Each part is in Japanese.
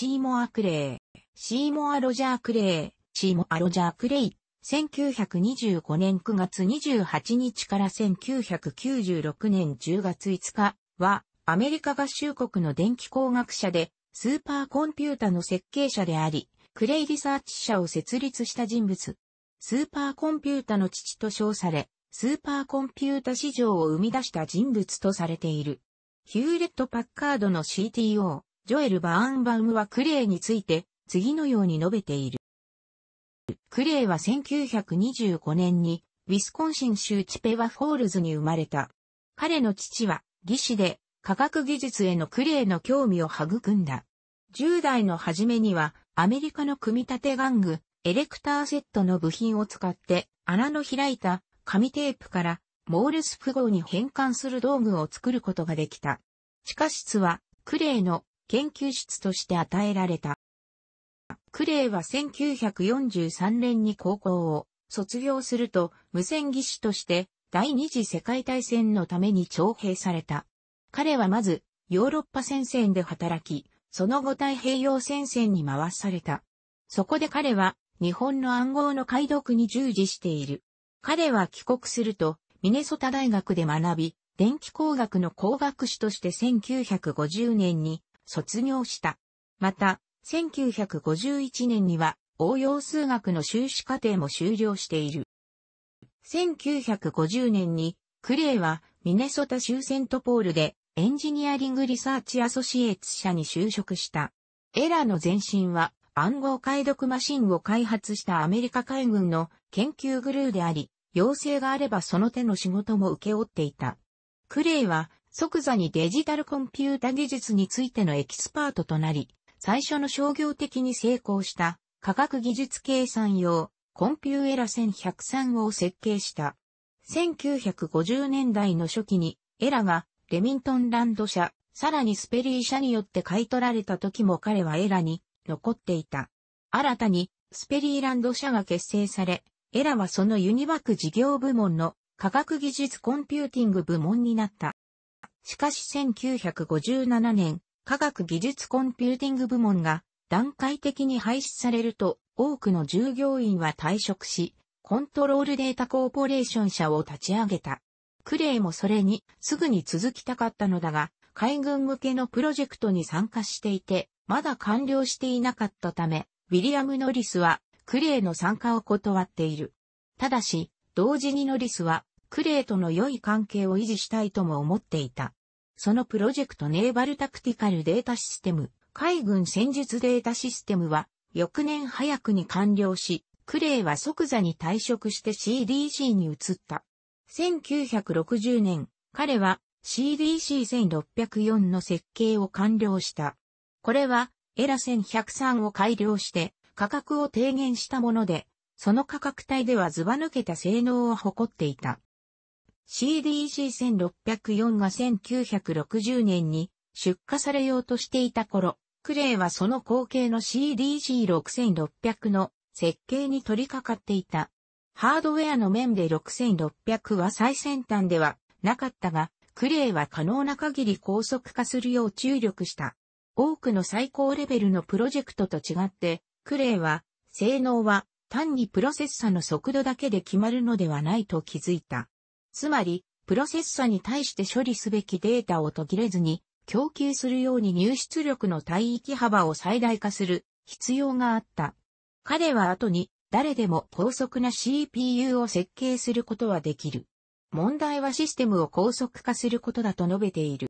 シーモア・クレイ、シーモア・ロジャー・クレイ、シーモア・ロジャー・クレイ、1925年9月28日から1996年10月5日は、アメリカ合衆国の電気工学者で、スーパーコンピュータの設計者であり、クレイリサーチ社を設立した人物。スーパーコンピュータの父と称され、スーパーコンピュータ市場を生み出した人物とされている。ヒューレット・パッカードの CTO、ジョエル・バーンバウムはクレイについて、次のように述べている。クレイは1925年に、ウィスコンシン州チペワフォールズに生まれた。彼の父は、技師で、科学技術へのクレイの興味を育んだ。10代の初めには、アメリカの組み立て玩具、エレクターセットの部品を使って、穴の開いた紙テープから、モールス符号に変換する道具を作ることができた。地下室は、クレイの研究室として与えられた。クレイは1943年に高校を卒業すると無線技師として第二次世界大戦のために徴兵された。彼はまずヨーロッパ戦線で働き、その後太平洋戦線に回された。そこで彼は日本の暗号の解読に従事している。彼は帰国するとミネソタ大学で学び、電気工学の工学士として1950年に卒業した。また、1951年には応用数学の修士課程も終了している。1950年にクレイはミネソタ州セントポールでエンジニアリングリサーチアソシエーツ社に就職した。エラーの前身は暗号解読マシンを開発したアメリカ海軍の研究グルーであり、要請があればその手の仕事も請け負っていた。クレイは即座にデジタルコンピュータ技術についてのエキスパートとなり、最初の商業的に成功した科学技術計算用コンピューエラ1103を設計した。1950年代の初期にエラがレミントンランド社、さらにスペリー社によって買い取られた時も彼はエラに残っていた。新たにスペリーランド社が結成され、エラはそのユニバク事業部門の科学技術コンピューティング部門になった。しかし1957年、科学技術コンピューティング部門が段階的に廃止されると多くの従業員は退職し、コントロールデータコーポレーション社を立ち上げた。クレイもそれにすぐに続きたかったのだが、海軍向けのプロジェクトに参加していて、まだ完了していなかったため、ウィリアム・ノリスはクレイの参加を断っている。ただし、同時にノリスはクレーとの良い関係を維持したいとも思っていた。そのプロジェクトネーバルタクティカルデータシステム、海軍戦術データシステムは、翌年早くに完了し、クレーは即座に退職して CDC に移った。1960年、彼は CDC1604 の設計を完了した。これは、エラ1103を改良して価格を低減したもので、その価格帯ではズバ抜けた性能を誇っていた。CDC1604 が1960年に出荷されようとしていた頃、クレイはその後継の CDC6600 の設計に取り掛かっていた。ハードウェアの面で6600は最先端ではなかったが、クレイは可能な限り高速化するよう注力した。多くの最高レベルのプロジェクトと違って、クレイは、性能は単にプロセッサの速度だけで決まるのではないと気づいた。つまり、プロセッサに対して処理すべきデータを途切れずに供給するように入出力の帯域幅を最大化する必要があった。彼は後に誰でも高速な CPU を設計することはできる。問題はシステムを高速化することだと述べている。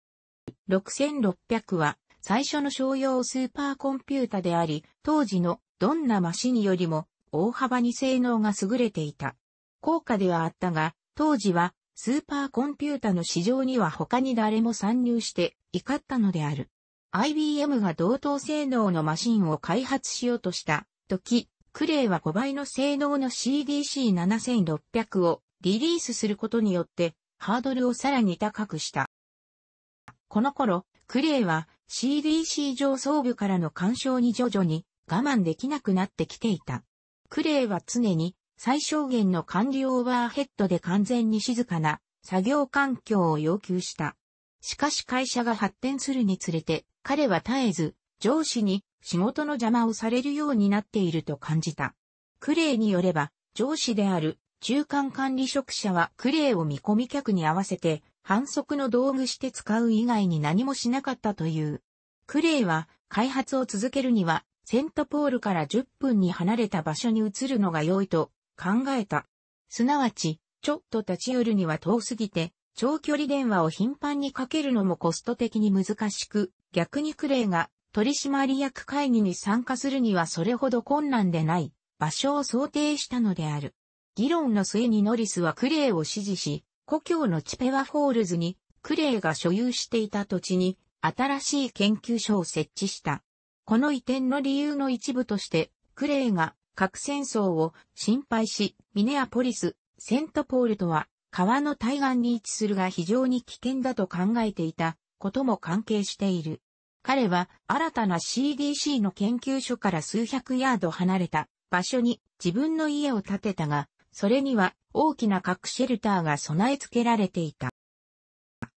6600は最初の商用スーパーコンピュータであり、当時のどんなマシンよりも大幅に性能が優れていた。高価ではあったが、当時はスーパーコンピュータの市場には他に誰も参入して怒ったのである。IBM が同等性能のマシンを開発しようとした時、クレイは5倍の性能の CDC7600 をリリースすることによってハードルをさらに高くした。この頃、クレイは CDC 上層部からの干渉に徐々に我慢できなくなってきていた。クレイは常に最小限の管理オーバーヘッドで完全に静かな作業環境を要求した。しかし会社が発展するにつれて、彼は絶えず、上司に仕事の邪魔をされるようになっていると感じた。クレイによれば、上司である中間管理職者はクレイを見込み客に合わせて反則の道具して使う以外に何もしなかったという。クレイは開発を続けるにはセントポールから10分に離れた場所に移るのが良いと考えた。すなわち、ちょっと立ち寄るには遠すぎて、長距離電話を頻繁にかけるのもコスト的に難しく、逆にクレイが取締役会議に参加するにはそれほど困難でない場所を想定したのである。議論の末にノリスはクレイを支持し、故郷のチペワフォールズにクレイが所有していた土地に新しい研究所を設置した。この移転の理由の一部として、クレイが核戦争を心配し、ミネアポリス、セントポールとは、川の対岸に位置するが非常に危険だと考えていたことも関係している。彼は新たな CDC の研究所から数百ヤード離れた場所に自分の家を建てたが、それには大きな核シェルターが備え付けられていた。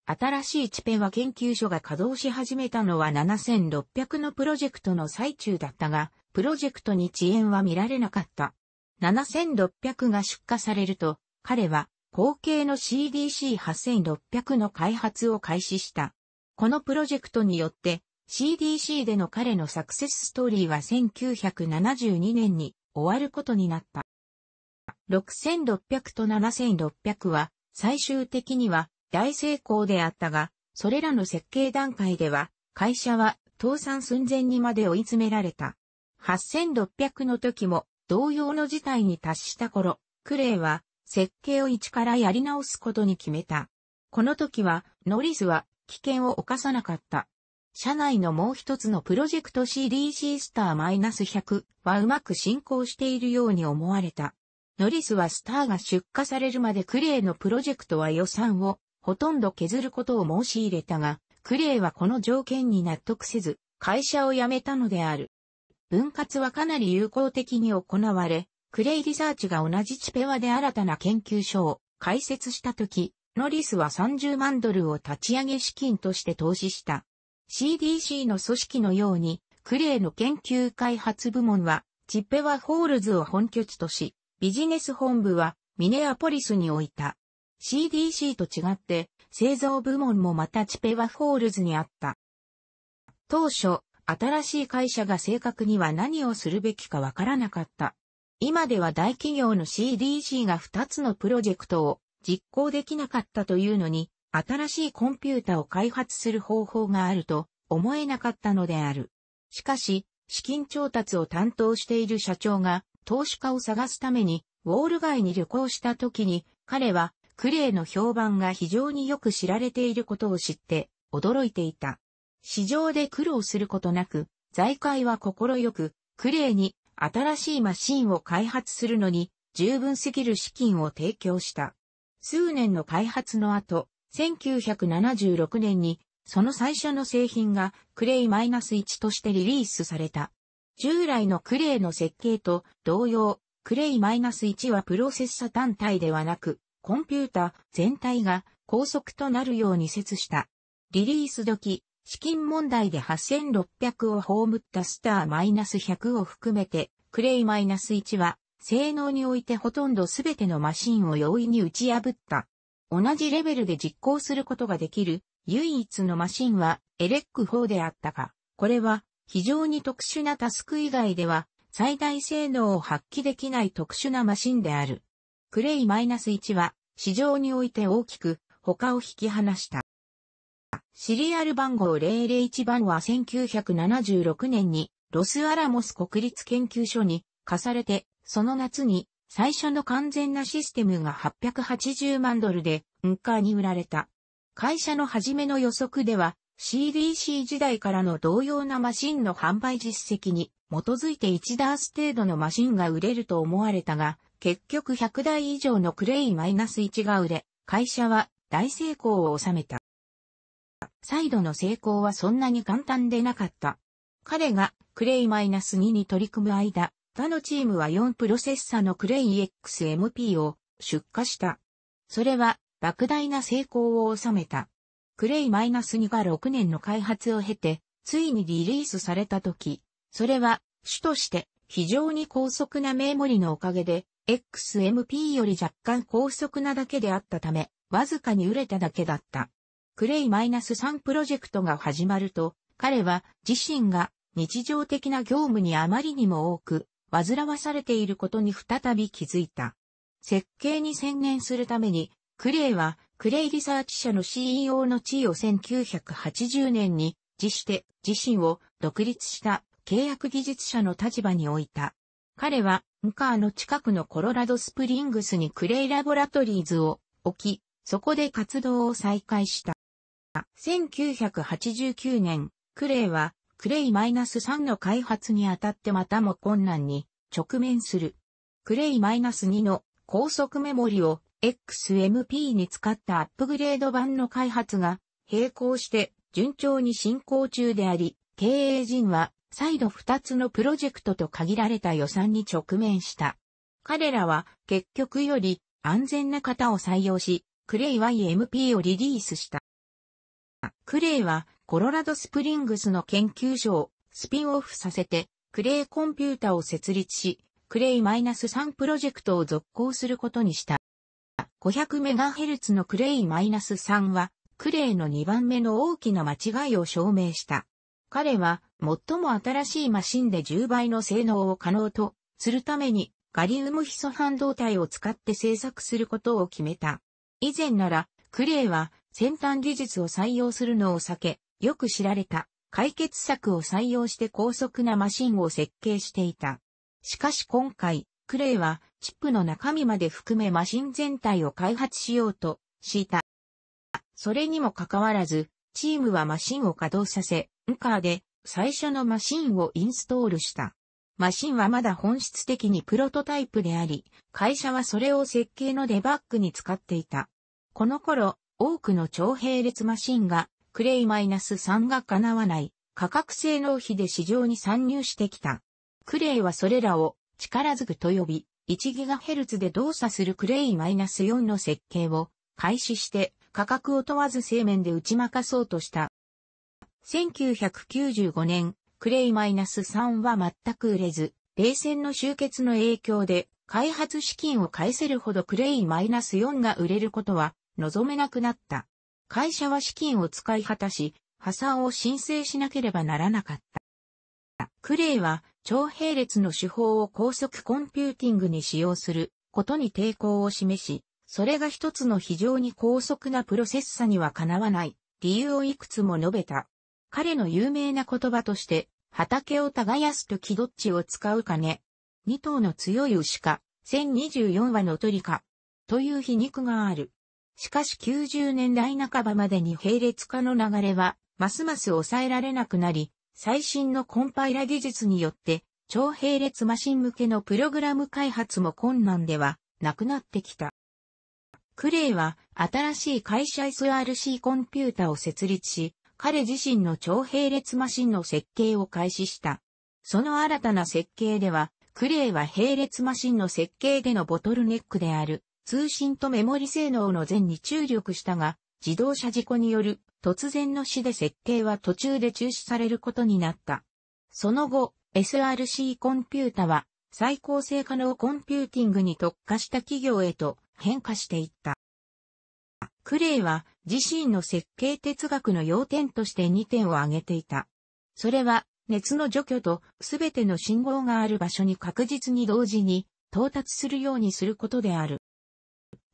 新しいチペは研究所が稼働し始めたのは7600のプロジェクトの最中だったが、プロジェクトに遅延は見られなかった。7600が出荷されると、彼は後継の CDC8600 の開発を開始した。このプロジェクトによって CDC での彼のサクセスストーリーは1972年に終わることになった。6600と7600は最終的には大成功であったが、それらの設計段階では会社は倒産寸前にまで追い詰められた。8600の時も同様の事態に達した頃、クレイは設計を一からやり直すことに決めた。この時はノリスは危険を犯さなかった。社内のもう一つのプロジェクト CDC スター -100 はうまく進行しているように思われた。ノリスはスターが出荷されるまでクレイのプロジェクトは予算をほとんど削ることを申し入れたが、クレイはこの条件に納得せず、会社を辞めたのである。分割はかなり有効的に行われ、クレイリサーチが同じチペワで新たな研究所を開設したとき、ノリスは30万ドルを立ち上げ資金として投資した。CDC の組織のように、クレイの研究開発部門は、チッペワホールズを本拠地とし、ビジネス本部はミネアポリスに置いた。CDC と違って、製造部門もまたチペワホールズにあった。当初、新しい会社が正確には何をするべきかわからなかった。今では大企業の CDC が2つのプロジェクトを実行できなかったというのに、新しいコンピュータを開発する方法があると思えなかったのである。しかし、資金調達を担当している社長が投資家を探すためにウォール街に旅行した時に彼はクレイの評判が非常によく知られていることを知って驚いていた。市場で苦労することなく、財界は心よく、クレイに新しいマシンを開発するのに十分すぎる資金を提供した。数年の開発の後、1976年にその最初の製品がクレイ -1 としてリリースされた。従来のクレイの設計と同様、クレイ -1 はプロセッサ単体ではなく、コンピュータ全体が高速となるように説した。リリース時、資金問題で8600を葬ったスター -100 を含めて、クレイ -1 は、性能においてほとんどすべてのマシンを容易に打ち破った。同じレベルで実行することができる、唯一のマシンは、エレック4であったが、これは、非常に特殊なタスク以外では、最大性能を発揮できない特殊なマシンである。クレイ -1 は、市場において大きく、他を引き離した。シリアル番号001番は1976年にロスアラモス国立研究所に課されて、その夏に最初の完全なシステムが880万ドルでカーに売られた。会社の初めの予測では CDC 時代からの同様なマシンの販売実績に基づいて1ダース程度のマシンが売れると思われたが、結局100台以上のクレイ -1 が売れ、会社は大成功を収めた。再度の成功はそんなに簡単でなかった。彼がクレイマイナス -2 に取り組む間、他のチームは4プロセッサのクレイ XMP を出荷した。それは莫大な成功を収めた。クレイマイナス -2 が6年の開発を経て、ついにリリースされた時、それは主として非常に高速なメモリのおかげで、XMP より若干高速なだけであったため、わずかに売れただけだった。クレイマイナス -3 プロジェクトが始まると、彼は自身が日常的な業務にあまりにも多く、煩わされていることに再び気づいた。設計に専念するために、クレイはクレイリサーチ社の CEO の地位を1980年に辞して自身を独立した契約技術者の立場に置いた。彼は、ムカーの近くのコロラドスプリングスにクレイラボラトリーズを置き、そこで活動を再開した。1989年、クレイは、クレイ -3 の開発にあたってまたも困難に直面する。クレイ -2 の高速メモリを XMP に使ったアップグレード版の開発が並行して順調に進行中であり、経営陣は再度2つのプロジェクトと限られた予算に直面した。彼らは結局より安全な型を採用し、クレイ YMP をリリースした。クレイはコロラドスプリングスの研究所をスピンオフさせて、クレイコンピュータを設立し、クレイマイナス -3 プロジェクトを続行することにした。500MHz のクレイマイナス -3 は、クレイの2番目の大きな間違いを証明した。彼は、最も新しいマシンで10倍の性能を可能とするために、ガリウムヒ素半導体を使って製作することを決めた。以前なら、クレイは先端技術を採用するのを避け、よく知られた解決策を採用して高速なマシンを設計していた。しかし今回、クレイはチップの中身まで含めマシン全体を開発しようとした。それにもかかわらず、チームはマシンを稼働させ、ウンカーで最初のマシンをインストールした。マシンはまだ本質的にプロトタイプであり、会社はそれを設計のデバッグに使っていた。この頃、多くの超並列マシンがクレイ -3 が叶わない価格性能比で市場に参入してきた。クレイはそれらを力づくと呼び、1GHz で動作するクレイ -4 の設計を開始して価格を問わず製面で打ち負かそうとした。1995年、クレイ -3 は全く売れず、冷戦の終結の影響で開発資金を返せるほどクレイ -4 が売れることは望めなくなった。会社は資金を使い果たし、破産を申請しなければならなかった。クレイは超並列の手法を高速コンピューティングに使用することに抵抗を示し、それが一つの非常に高速なプロセッサにはかなわない理由をいくつも述べた。彼の有名な言葉として、畑を耕すときどっちを使うかね。二頭の強い牛か、1024羽の鳥か、という皮肉がある。しかし90年代半ばまでに並列化の流れは、ますます抑えられなくなり、最新のコンパイラ技術によって、超並列マシン向けのプログラム開発も困難ではなくなってきた。クレイは新しい会社 SRC コンピュータを設立し、彼自身の超並列マシンの設計を開始した。その新たな設計では、クレイは並列マシンの設計でのボトルネックである通信とメモリ性能の前に注力したが、自動車事故による突然の死で設計は途中で中止されることになった。その後、SRC コンピュータは最高性可能コンピューティングに特化した企業へと変化していった。クレイは自身の設計哲学の要点として2点を挙げていた。それは熱の除去とすべての信号がある場所に確実に同時に到達するようにすることである。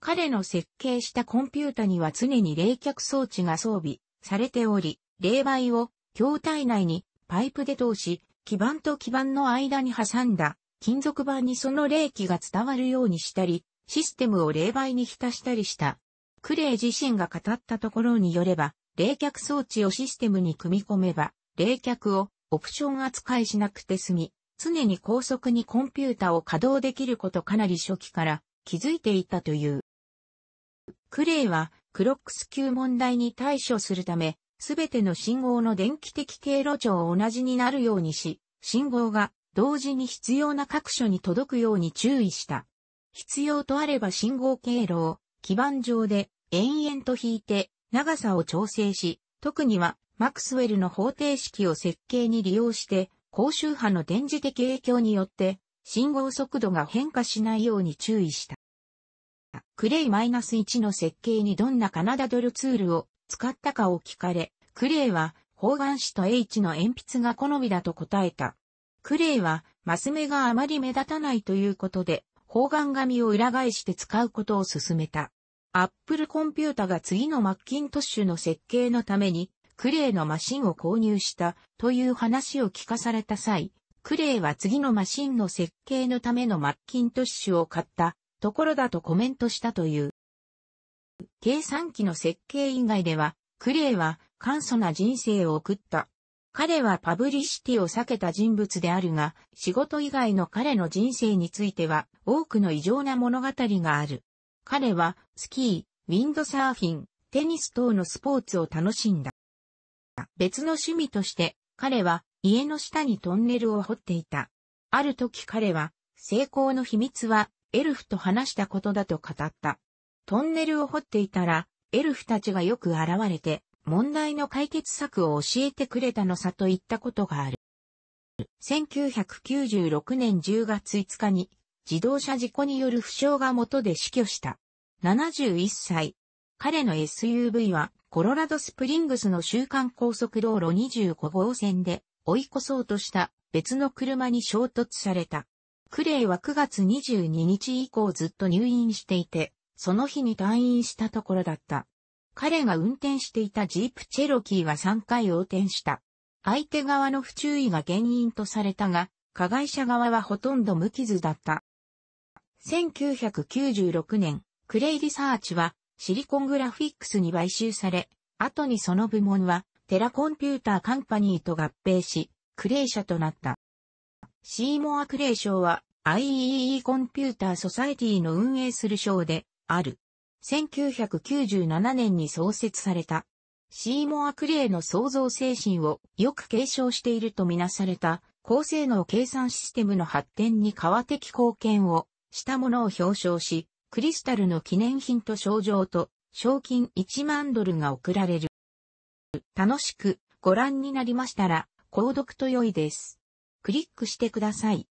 彼の設計したコンピュータには常に冷却装置が装備されており、冷媒を筐体内にパイプで通し、基板と基板の間に挟んだ金属板にその冷気が伝わるようにしたり、システムを冷媒に浸したりした。クレイ自身が語ったところによれば、冷却装置をシステムに組み込めば、冷却をオプション扱いしなくて済み、常に高速にコンピュータを稼働できることかなり初期から気づいていたという。クレイは、クロックス級問題に対処するため、すべての信号の電気的経路長を同じになるようにし、信号が同時に必要な各所に届くように注意した。必要とあれば信号経路を基板上で延々と引いて長さを調整し、特にはマクスウェルの方程式を設計に利用して、高周波の電磁的影響によって信号速度が変化しないように注意した。クレイ -1 の設計にどんなカナダドルツールを使ったかを聞かれ、クレイは方眼紙と H の鉛筆が好みだと答えた。クレイはマス目があまり目立たないということで、方眼紙を裏返して使うことを勧めた。アップルコンピュータが次のマッキントッシュの設計のために、クレイのマシンを購入したという話を聞かされた際、クレイは次のマシンの設計のためのマッキントッシュを買ったところだとコメントしたという。計算機の設計以外では、クレイは簡素な人生を送った。彼はパブリシティを避けた人物であるが、仕事以外の彼の人生については多くの異常な物語がある。彼はスキー、ウィンドサーフィン、テニス等のスポーツを楽しんだ。別の趣味として彼は家の下にトンネルを掘っていた。ある時彼は成功の秘密はエルフと話したことだと語った。トンネルを掘っていたら、エルフたちがよく現れて、問題の解決策を教えてくれたのさと言ったことがある。1996年10月5日に自動車事故による負傷が元で死去した。71歳。彼の SUV はコロラドスプリングスの週間高速道路25号線で追い越そうとした別の車に衝突された。クレイは9月22日以降ずっと入院していて、その日に退院したところだった。彼が運転していたジープチェロキーは3回横転した。相手側の不注意が原因とされたが、加害者側はほとんど無傷だった。1996年、クレイリサーチはシリコングラフィックスに買収され、後にその部門はテラコンピューターカンパニーと合併し、クレイ社となった。シーモア・クレイ賞は i e e コンピューター・ソサエティの運営する賞である。1997年に創設された。シーモア・クレイの創造精神をよく継承しているとみなされた高性能計算システムの発展に革的貢献をしたものを表彰し、クリスタルの記念品と賞状と賞金1万ドルが贈られる。楽しくご覧になりましたら、購読と良いです。クリックしてください。